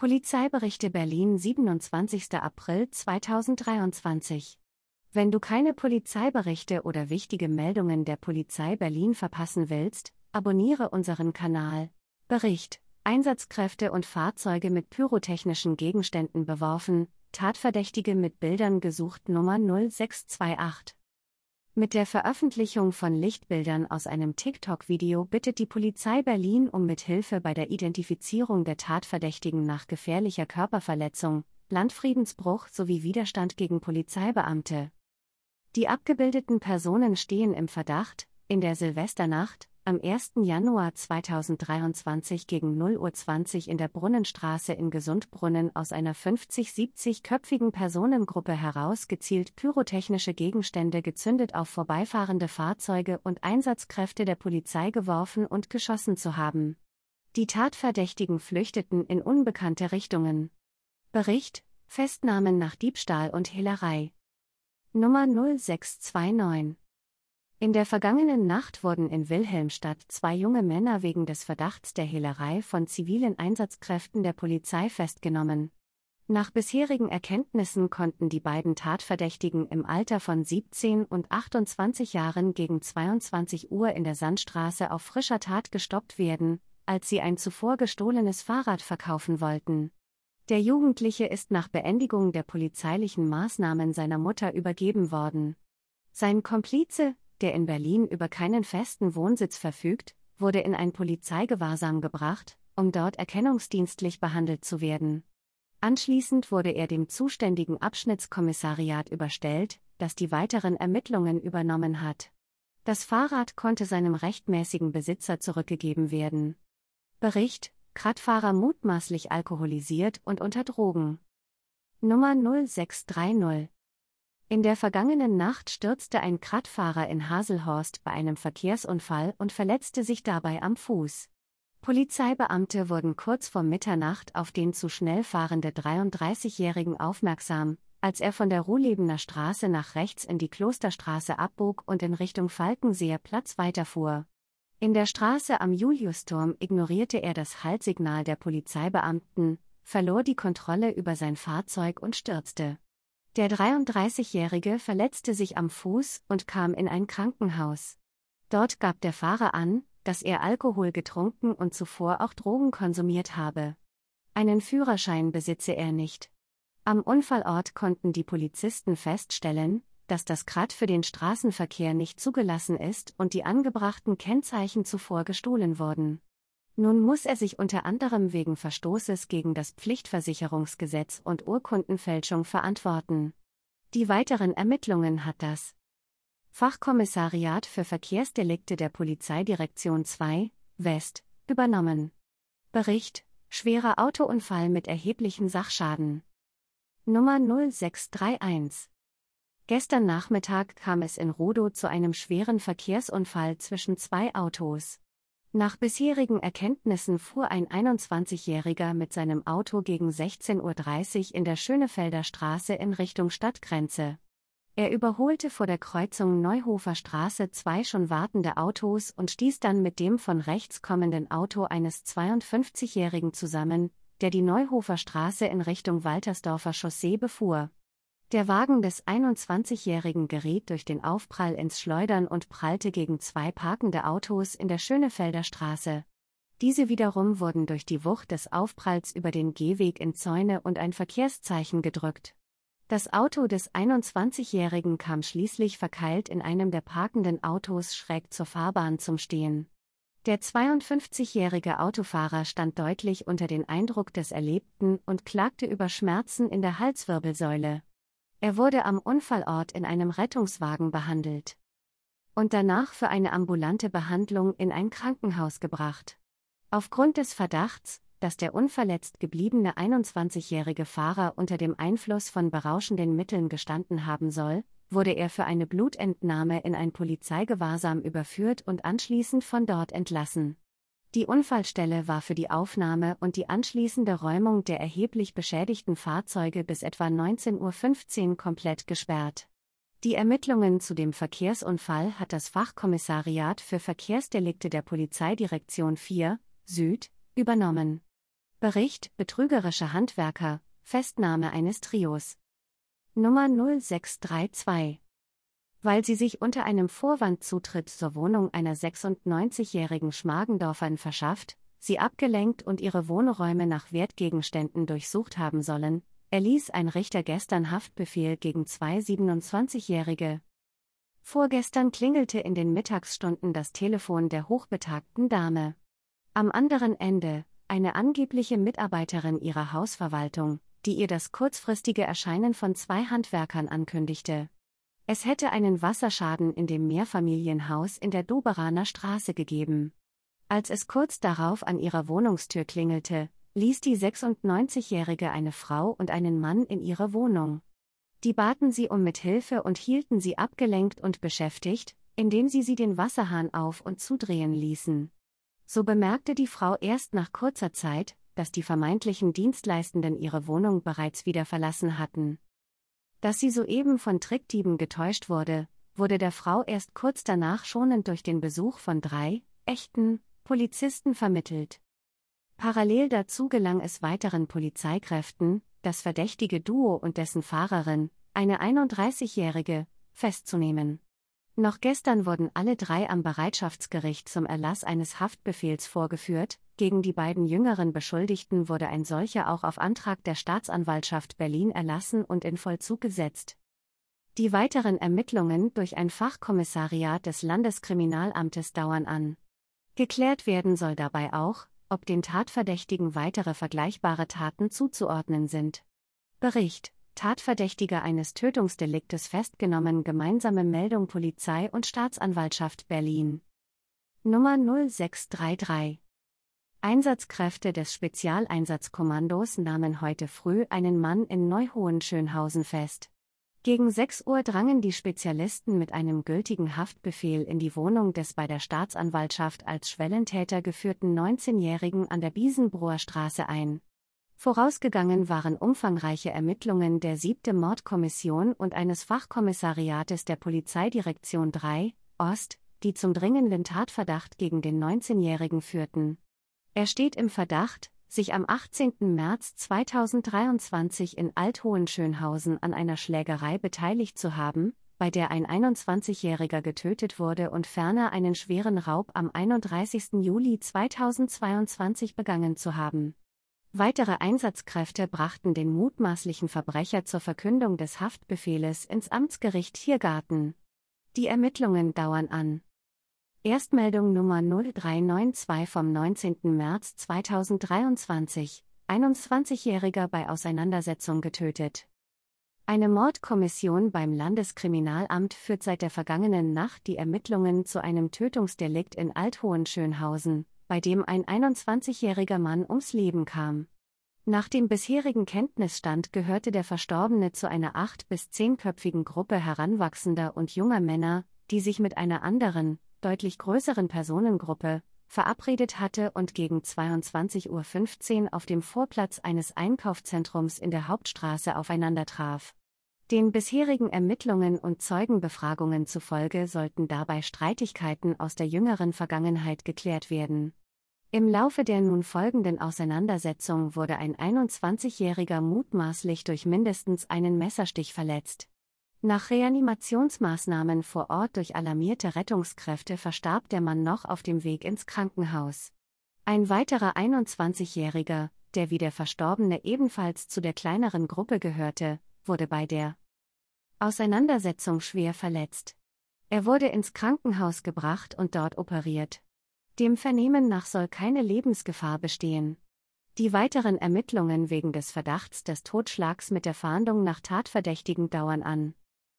Polizeiberichte Berlin 27. April 2023 Wenn du keine Polizeiberichte oder wichtige Meldungen der Polizei Berlin verpassen willst, abonniere unseren Kanal. Bericht Einsatzkräfte und Fahrzeuge mit pyrotechnischen Gegenständen beworfen, Tatverdächtige mit Bildern gesucht Nummer 0628 mit der Veröffentlichung von Lichtbildern aus einem TikTok-Video bittet die Polizei Berlin um Mithilfe bei der Identifizierung der Tatverdächtigen nach gefährlicher Körperverletzung, Landfriedensbruch sowie Widerstand gegen Polizeibeamte. Die abgebildeten Personen stehen im Verdacht, in der Silvesternacht, am 1. Januar 2023 gegen 0.20 Uhr in der Brunnenstraße in Gesundbrunnen aus einer 50-70-köpfigen Personengruppe heraus gezielt pyrotechnische Gegenstände gezündet auf vorbeifahrende Fahrzeuge und Einsatzkräfte der Polizei geworfen und geschossen zu haben. Die Tatverdächtigen flüchteten in unbekannte Richtungen. Bericht: Festnahmen nach Diebstahl und Hehlerei. Nummer 0629 in der vergangenen Nacht wurden in Wilhelmstadt zwei junge Männer wegen des Verdachts der Hehlerei von zivilen Einsatzkräften der Polizei festgenommen. Nach bisherigen Erkenntnissen konnten die beiden Tatverdächtigen im Alter von 17 und 28 Jahren gegen 22 Uhr in der Sandstraße auf frischer Tat gestoppt werden, als sie ein zuvor gestohlenes Fahrrad verkaufen wollten. Der Jugendliche ist nach Beendigung der polizeilichen Maßnahmen seiner Mutter übergeben worden. Sein Komplize, der in Berlin über keinen festen Wohnsitz verfügt, wurde in ein Polizeigewahrsam gebracht, um dort erkennungsdienstlich behandelt zu werden. Anschließend wurde er dem zuständigen Abschnittskommissariat überstellt, das die weiteren Ermittlungen übernommen hat. Das Fahrrad konnte seinem rechtmäßigen Besitzer zurückgegeben werden. Bericht: Radfahrer mutmaßlich alkoholisiert und unter Drogen. Nummer 0630 in der vergangenen Nacht stürzte ein Kradfahrer in Haselhorst bei einem Verkehrsunfall und verletzte sich dabei am Fuß. Polizeibeamte wurden kurz vor Mitternacht auf den zu schnell fahrende 33-Jährigen aufmerksam, als er von der Ruhlebener Straße nach rechts in die Klosterstraße abbog und in Richtung Falkenseer Platz weiterfuhr. In der Straße am Juliusturm ignorierte er das Haltsignal der Polizeibeamten, verlor die Kontrolle über sein Fahrzeug und stürzte. Der 33-Jährige verletzte sich am Fuß und kam in ein Krankenhaus. Dort gab der Fahrer an, dass er Alkohol getrunken und zuvor auch Drogen konsumiert habe. Einen Führerschein besitze er nicht. Am Unfallort konnten die Polizisten feststellen, dass das Krat für den Straßenverkehr nicht zugelassen ist und die angebrachten Kennzeichen zuvor gestohlen wurden. Nun muss er sich unter anderem wegen Verstoßes gegen das Pflichtversicherungsgesetz und Urkundenfälschung verantworten. Die weiteren Ermittlungen hat das Fachkommissariat für Verkehrsdelikte der Polizeidirektion 2 West übernommen. Bericht Schwerer Autounfall mit erheblichen Sachschaden. Nummer 0631 Gestern Nachmittag kam es in Rodow zu einem schweren Verkehrsunfall zwischen zwei Autos. Nach bisherigen Erkenntnissen fuhr ein 21-Jähriger mit seinem Auto gegen 16.30 Uhr in der Schönefelder Straße in Richtung Stadtgrenze. Er überholte vor der Kreuzung Neuhofer Straße zwei schon wartende Autos und stieß dann mit dem von rechts kommenden Auto eines 52-Jährigen zusammen, der die Neuhofer Straße in Richtung Waltersdorfer Chaussee befuhr. Der Wagen des 21-Jährigen geriet durch den Aufprall ins Schleudern und prallte gegen zwei parkende Autos in der Schönefelder Straße. Diese wiederum wurden durch die Wucht des Aufpralls über den Gehweg in Zäune und ein Verkehrszeichen gedrückt. Das Auto des 21-Jährigen kam schließlich verkeilt in einem der parkenden Autos schräg zur Fahrbahn zum Stehen. Der 52-jährige Autofahrer stand deutlich unter den Eindruck des Erlebten und klagte über Schmerzen in der Halswirbelsäule. Er wurde am Unfallort in einem Rettungswagen behandelt und danach für eine ambulante Behandlung in ein Krankenhaus gebracht. Aufgrund des Verdachts, dass der unverletzt gebliebene 21-jährige Fahrer unter dem Einfluss von berauschenden Mitteln gestanden haben soll, wurde er für eine Blutentnahme in ein Polizeigewahrsam überführt und anschließend von dort entlassen. Die Unfallstelle war für die Aufnahme und die anschließende Räumung der erheblich beschädigten Fahrzeuge bis etwa 19.15 Uhr komplett gesperrt. Die Ermittlungen zu dem Verkehrsunfall hat das Fachkommissariat für Verkehrsdelikte der Polizeidirektion 4 Süd übernommen. Bericht Betrügerische Handwerker Festnahme eines Trios Nummer 0632 weil sie sich unter einem Vorwand Zutritt zur Wohnung einer 96-jährigen Schmargendorferin verschafft, sie abgelenkt und ihre Wohnräume nach Wertgegenständen durchsucht haben sollen, erließ ein Richter gestern Haftbefehl gegen zwei 27-Jährige. Vorgestern klingelte in den Mittagsstunden das Telefon der hochbetagten Dame. Am anderen Ende, eine angebliche Mitarbeiterin ihrer Hausverwaltung, die ihr das kurzfristige Erscheinen von zwei Handwerkern ankündigte. Es hätte einen Wasserschaden in dem Mehrfamilienhaus in der Doberaner Straße gegeben. Als es kurz darauf an ihrer Wohnungstür klingelte, ließ die 96-Jährige eine Frau und einen Mann in ihre Wohnung. Die baten sie um Mithilfe und hielten sie abgelenkt und beschäftigt, indem sie sie den Wasserhahn auf und zudrehen ließen. So bemerkte die Frau erst nach kurzer Zeit, dass die vermeintlichen Dienstleistenden ihre Wohnung bereits wieder verlassen hatten. Dass sie soeben von Trickdieben getäuscht wurde, wurde der Frau erst kurz danach schonend durch den Besuch von drei, echten, Polizisten vermittelt. Parallel dazu gelang es weiteren Polizeikräften, das verdächtige Duo und dessen Fahrerin, eine 31-Jährige, festzunehmen. Noch gestern wurden alle drei am Bereitschaftsgericht zum Erlass eines Haftbefehls vorgeführt, gegen die beiden jüngeren Beschuldigten wurde ein solcher auch auf Antrag der Staatsanwaltschaft Berlin erlassen und in Vollzug gesetzt. Die weiteren Ermittlungen durch ein Fachkommissariat des Landeskriminalamtes dauern an. Geklärt werden soll dabei auch, ob den Tatverdächtigen weitere vergleichbare Taten zuzuordnen sind. Bericht Tatverdächtige eines Tötungsdeliktes festgenommen gemeinsame Meldung Polizei und Staatsanwaltschaft Berlin Nummer 0633 Einsatzkräfte des Spezialeinsatzkommandos nahmen heute früh einen Mann in Neuhohenschönhausen fest. Gegen 6 Uhr drangen die Spezialisten mit einem gültigen Haftbefehl in die Wohnung des bei der Staatsanwaltschaft als Schwellentäter geführten 19-Jährigen an der Biesenbroer Straße ein. Vorausgegangen waren umfangreiche Ermittlungen der 7. Mordkommission und eines Fachkommissariates der Polizeidirektion 3, Ost, die zum dringenden Tatverdacht gegen den 19-Jährigen führten. Er steht im Verdacht, sich am 18. März 2023 in Althohenschönhausen an einer Schlägerei beteiligt zu haben, bei der ein 21-Jähriger getötet wurde und ferner einen schweren Raub am 31. Juli 2022 begangen zu haben. Weitere Einsatzkräfte brachten den mutmaßlichen Verbrecher zur Verkündung des Haftbefehles ins Amtsgericht Tiergarten. Die Ermittlungen dauern an. Erstmeldung Nummer 0392 vom 19. März 2023, 21-Jähriger bei Auseinandersetzung getötet. Eine Mordkommission beim Landeskriminalamt führt seit der vergangenen Nacht die Ermittlungen zu einem Tötungsdelikt in Althohenschönhausen, bei dem ein 21-jähriger Mann ums Leben kam. Nach dem bisherigen Kenntnisstand gehörte der Verstorbene zu einer acht- bis zehnköpfigen Gruppe heranwachsender und junger Männer, die sich mit einer anderen, deutlich größeren Personengruppe, verabredet hatte und gegen 22.15 Uhr auf dem Vorplatz eines Einkaufszentrums in der Hauptstraße aufeinander traf. Den bisherigen Ermittlungen und Zeugenbefragungen zufolge sollten dabei Streitigkeiten aus der jüngeren Vergangenheit geklärt werden. Im Laufe der nun folgenden Auseinandersetzung wurde ein 21-jähriger mutmaßlich durch mindestens einen Messerstich verletzt. Nach Reanimationsmaßnahmen vor Ort durch alarmierte Rettungskräfte verstarb der Mann noch auf dem Weg ins Krankenhaus. Ein weiterer 21-Jähriger, der wie der Verstorbene ebenfalls zu der kleineren Gruppe gehörte, wurde bei der Auseinandersetzung schwer verletzt. Er wurde ins Krankenhaus gebracht und dort operiert. Dem Vernehmen nach soll keine Lebensgefahr bestehen. Die weiteren Ermittlungen wegen des Verdachts des Totschlags mit der Fahndung nach Tatverdächtigen dauern an.